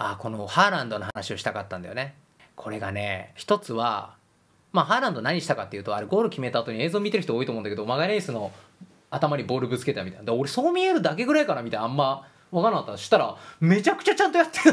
あこのハーランドの話をしたかったんだよね。これがね一つは、まあ、ハーランド何したかっていうとあれゴール決めた後に映像見てる人多いと思うんだけどマガレイスの頭にボールぶつけたみたいな俺そう見えるだけぐらいかなみたいなあんま分からなかったしたらめちゃくちゃちゃんとやって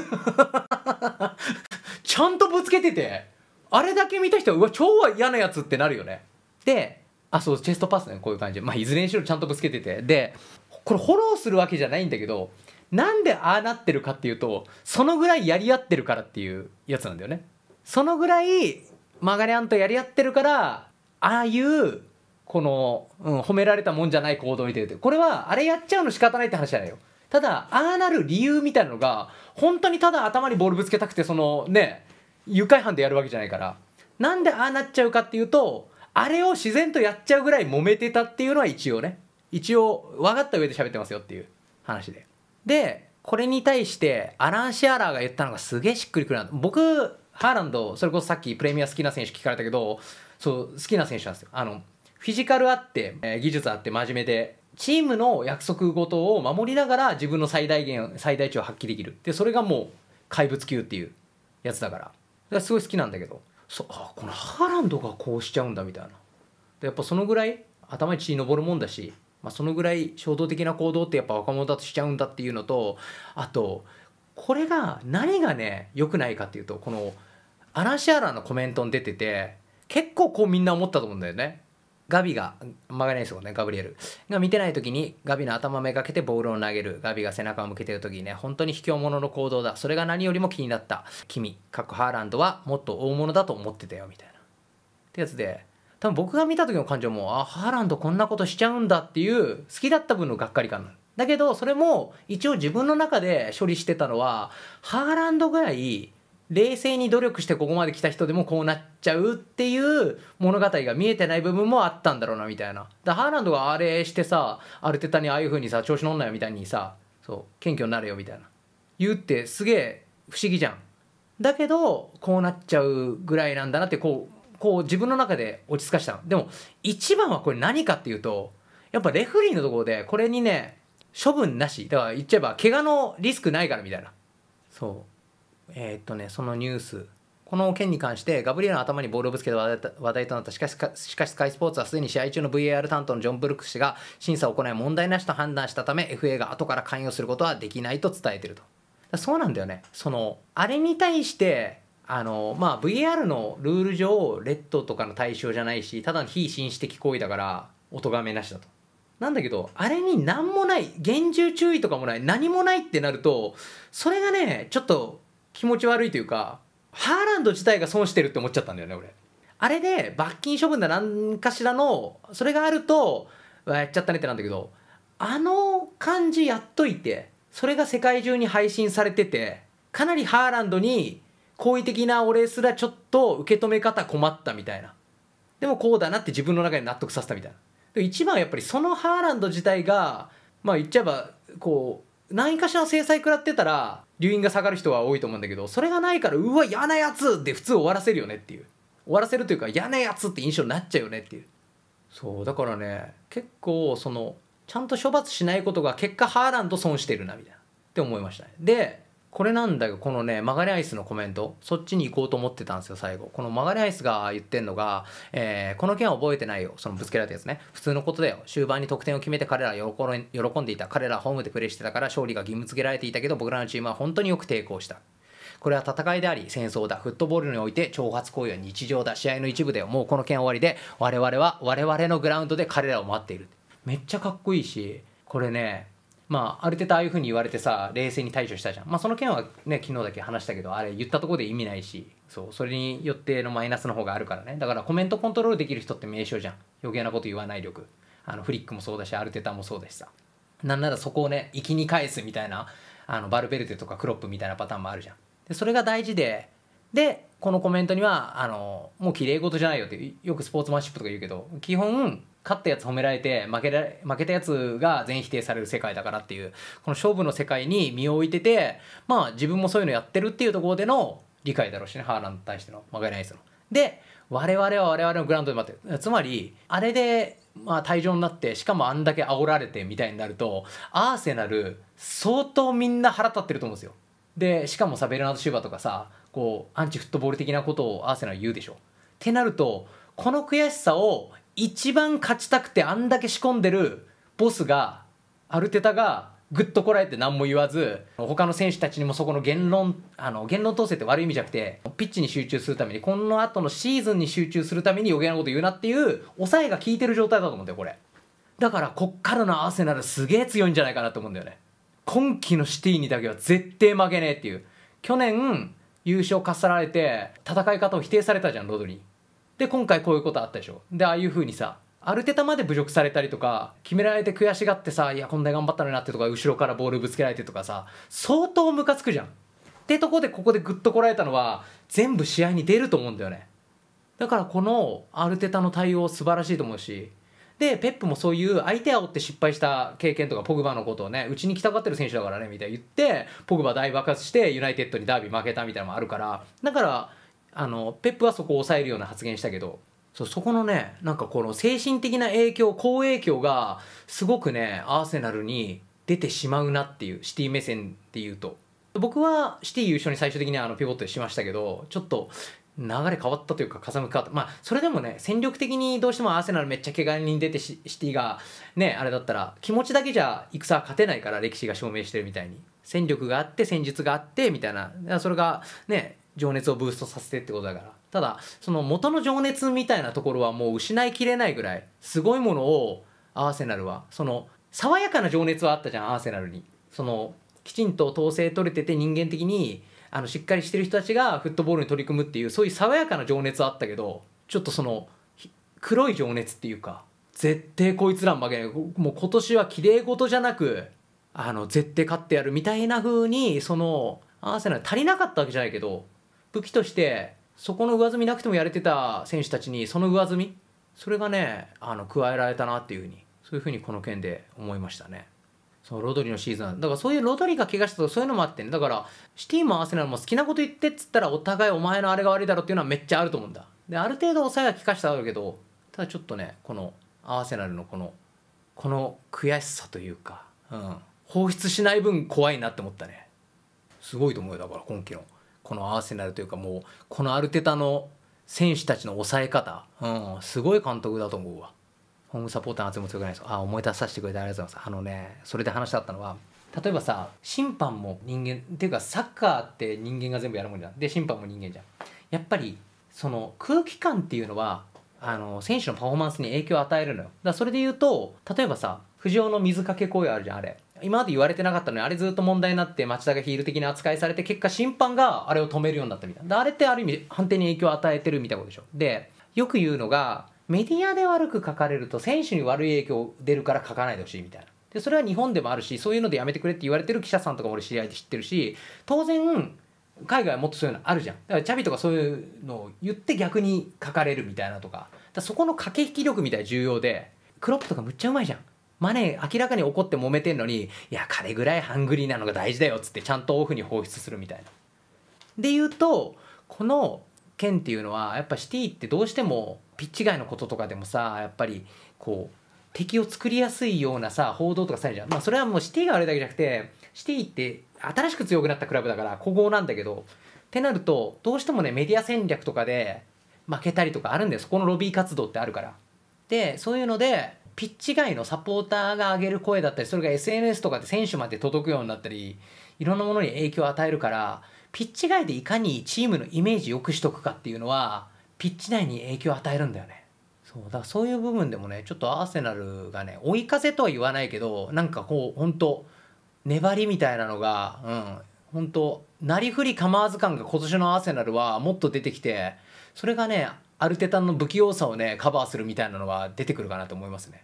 ちゃんとぶつけててあれだけ見た人はうわ超嫌なやつってなるよねであそうチェストパスねこういう感じまあいずれにしろちゃんとぶつけててでこれフォローするわけじゃないんだけどなんでああなってるかっていうとそのぐらいやり合ってるからっていうやつなんだよねそのぐらいマガリャンとやり合ってるからああいうこの、うん、褒められたもんじゃない行動に出るこれはあれやっちゃうの仕方ないって話じゃないよただああなる理由みたいなのが本当にただ頭にボールぶつけたくてそのね愉快犯でやるわけじゃないからなんでああなっちゃうかっていうとあれを自然とやっちゃうぐらい揉めてたっていうのは一応ね一応分かった上で喋ってますよっていう話で。でこれに対してアラン・シアラーが言ったのがすげえしっくりくるな僕ハーランドそれこそさっきプレミア好きな選手聞かれたけどそう好きな選手なんですよあのフィジカルあって、え技術あって真面目でチームの約束事を守りながら自分の最大限最大値を発揮できるでそれがもう怪物級っていうやつだからだからすごい好きなんだけどそあこのハーランドがこうしちゃうんだみたいなでやっぱそのぐらい頭に血に上るもんだしまあ、そのぐらい衝動的な行動ってやっぱ若者だとしちゃうんだっていうのとあとこれが何がね良くないかっていうとこのアラシアランのコメントに出てて結構こうみんな思ったと思うんだよね。ガビが、曲がりないですよね、ガブリエル。が見てない時に、ガビの頭めがけてボールを投げる。ガビが背中を向けてる時にね、本当に卑怯者の行動だ。それが何よりも気になった。君、カッハーランドはもっと大物だと思ってたよ、みたいな。ってやつで、多分僕が見た時の感情もあハーランドこんなことしちゃうんだっていう好きだった分のがっかり感だけどそれも一応自分の中で処理してたのはハーランドぐらい冷静に努力してここまで来た人でもこうなっちゃうっていう物語が見えてない部分もあったんだろうなみたいなだハーランドがあれしてさアルテタにああいう風にさ調子乗んなよみたいにさそう謙虚になれよみたいな言うってすげえ不思議じゃんだけどこうなっちゃうぐらいなんだなってこうこう自分の中で落ち着かしたの。でも一番はこれ何かっていうと、やっぱレフリーのところでこれにね、処分なし。だから言っちゃえば怪我のリスクないからみたいな。そう。えー、っとね、そのニュース。この件に関してガブリエルの頭にボールをぶつけて話題となったしかししかしスカイスポーツはすでに試合中の VAR 担当のジョン・ブルック氏が審査を行い問題なしと判断したため FA が後から関与することはできないと伝えてるとそうなんだよねそのあれに対してあのまあ、v r のルール上レッドとかの対象じゃないしただの非紳士的行為だからお咎めなしだと。なんだけどあれに何もない厳重注意とかもない何もないってなるとそれがねちょっと気持ち悪いというかハーランド自体が損してるって思っちゃったんだよね俺。あれで罰金処分だ何かしらのそれがあるとやっちゃったねってなんだけどあの感じやっといてそれが世界中に配信されててかなりハーランドに好意的な俺すらちょっと受け止め方困ったみたいなでもこうだなって自分の中で納得させたみたいな一番はやっぱりそのハーランド自体がまあ言っちゃえばこう何かしらの制裁食らってたら留飲が下がる人は多いと思うんだけどそれがないからうわ嫌なやつって普通終わらせるよねっていう終わらせるというか嫌なやつって印象になっちゃうよねっていうそうだからね結構そのちゃんと処罰しないことが結果ハーランド損してるなみたいなって思いましたねでこれなんだけどこのね曲がりアイスのコメントそっちに行こうと思ってたんですよ最後この曲がりアイスが言ってんのが、えー、この件は覚えてないよそのぶつけられたやつね普通のことだよ終盤に得点を決めて彼ら喜んでいた彼らホームでプレーしてたから勝利が義務付けられていたけど僕らのチームは本当によく抵抗したこれは戦いであり戦争だフットボールにおいて挑発行為は日常だ試合の一部だよもうこの件終わりで我々は我々のグラウンドで彼らを待っているめっちゃかっこいいしこれねまあ、ある程度ああいうふうに言われてさ冷静に対処したじゃん、まあ、その件はね昨日だけ話したけどあれ言ったとこで意味ないしそうそれによってのマイナスの方があるからねだからコメントコントロールできる人って名称じゃん余計なこと言わない力あのフリックもそうだしアルテタもそうだしさなんならそこをね生きに返すみたいなあのバルベルデとかクロップみたいなパターンもあるじゃんでそれが大事ででこのコメントにはあのもうきれい事じゃないよってよくスポーツマンシップとか言うけど基本勝ったやつ褒められて負けら負けたやつが全否定される世界だからっていうこの勝負の世界に身を置いててまあ自分もそういうのやってるっていうところでの理解だろうしねハーランドに対してのマガないイスの。で我々は我々のグラウンドで待ってるつまりあれでまあ退場になってしかもあんだけ煽られてみたいになるとアーセナル相当みんな腹立ってると思うんですよ。でしかもさベルナード・シューバーとかさこうアンチフットボール的なことをアーセナル言うでしょ。ってなるとこの悔しさを一番勝ちたくてあんだけ仕込んでるボスがアルテタがぐっとこらえて何も言わず他の選手たちにもそこの言論あの言論統制って悪い意味じゃなくてピッチに集中するためにこの後のシーズンに集中するために余計なこと言うなっていう抑えが効いてる状態だと思うんだよこれだからこっからのアーセナルすげえ強いんじゃないかなと思うんだよね今季のシティにだけは絶対負けねえっていう去年優勝かっさられて戦い方を否定されたじゃんロドリーで今回こういうことあったでしょでああいうふうにさアルテタまで侮辱されたりとか決められて悔しがってさいやこんなに頑張ったのになってとか後ろからボールぶつけられてとかさ相当ムカつくじゃん。ってとこでここでグッとこらえたのは全部試合に出ると思うんだよね。だからこのアルテタの対応素晴らしいと思うしでペップもそういう相手追って失敗した経験とかポグバのことをねうちに来たがってる選手だからねみたいな言ってポグバ大爆発してユナイテッドにダービー負けたみたいなのもあるからだから。あのペップはそこを抑えるような発言したけどそうそこのねなんかこの精神的な影響好影響がすごくねアーセナルに出てしまうなっていうシティ目線で言うと僕はシティ優勝に最終的にはあのピボットしましたけどちょっと流れ変わったというか風向き変わったまあそれでもね戦力的にどうしてもアーセナルめっちゃ怪我に出てシティがねあれだったら気持ちだけじゃ戦は勝てないから歴史が証明してるみたいに戦力があって戦術があってみたいなそれがね情熱をブーストさせてってことだからただその元の情熱みたいなところはもう失いきれないぐらいすごいものをアーセナルはその爽やかな情熱はあったじゃんアーセナルにそのきちんと統制取れてて人間的にあのしっかりしてる人たちがフットボールに取り組むっていうそういう爽やかな情熱はあったけどちょっとその黒い情熱っていうか絶対こいつら負けないもう今年はきれい事じゃなくあの絶対勝ってやるみたいな風にそのアーセナル足りなかったわけじゃないけど武器としてそこの上積みなくてもやれてた選手たちにその上積みそれがねあの加えられたなっていうふうにそういうふうにこの件で思いましたね。そのロドリのシーズンだからそういうロドリが怪我したとかそういうのもあってねだからシティもアーセナのも好きなこと言ってっつったらお互いお前のあれが悪いだろっていうのはめっちゃあると思うんだである程度抑えは効かしたんだけどただちょっとねこのアーセナルのこのこの悔しさというか、うん、放出しない分怖いなって思ったねすごいと思うよだから今季のこのアーセナルというかもうこのアルテタの選手たちの抑え方、うん、すごい監督だと思うわホームサポーターの圧も強くないですあ思い出させてくれてありがとうございますあのねそれで話し合ったのは例えばさ審判も人間っていうかサッカーって人間が全部やるもんじゃんで審判も人間じゃんやっぱりその空気感っていうのはあの選手のパフォーマンスに影響を与えるのよだそれで言うと例えばさ浮上の水かけ行為あるじゃんあれ今まで言われてなかったのにあれずっと問題になって町田がヒール的な扱いされて結果審判があれを止めるようになったみたいなあれってある意味判定に影響を与えてるみたいなことでしょでよく言うのがメディアで悪く書かれると選手に悪い影響出るから書かないでほしいみたいなでそれは日本でもあるしそういうのでやめてくれって言われてる記者さんとかも俺知り合いで知ってるし当然海外はもっとそういうのあるじゃんだからチャビとかそういうのを言って逆に書かれるみたいなとかだそこの駆け引き力みたい重要でクロップとかむっちゃうまいじゃんマネー明らかに怒って揉めてんのにいや彼ぐらいハングリーなのが大事だよっつってちゃんとオフに放出するみたいな。で言うとこの件っていうのはやっぱシティってどうしてもピッチ外のこととかでもさやっぱりこう敵を作りやすいようなさ報道とかされるじゃん、まあ、それはもうシティがあれだけじゃなくてシティって新しく強くなったクラブだから古豪なんだけどってなるとどうしてもねメディア戦略とかで負けたりとかあるんですそこのロビー活動ってあるから。でそういうのでピッチ外のサポーターが上げる声だったりそれが SNS とかで選手まで届くようになったりいろんなものに影響を与えるからピッチ外でいかにチームのイメージ良くしとくかっていうのはピッチ内に影響を与えるんだよね。そうだそういう部分でもねちょっとアーセナルがね追い風とは言わないけどなんかこう本当粘りみたいなのが、うん、本当なりふり構わず感が今年のアーセナルはもっと出てきてそれがねアルテタンの不器用さをねカバーするみたいなのは出てくるかなと思いますね。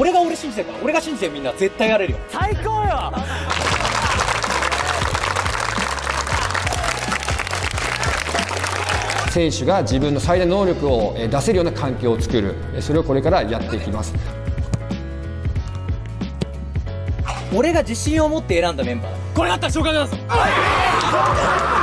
俺が俺信じてるから俺が信じてるみんな絶対やれるよ最高よ選手が自分の最大能力を出せるような環境を作るそれをこれからやっていきます俺が自信を持って選んだメンバーこれだったら紹介だぞ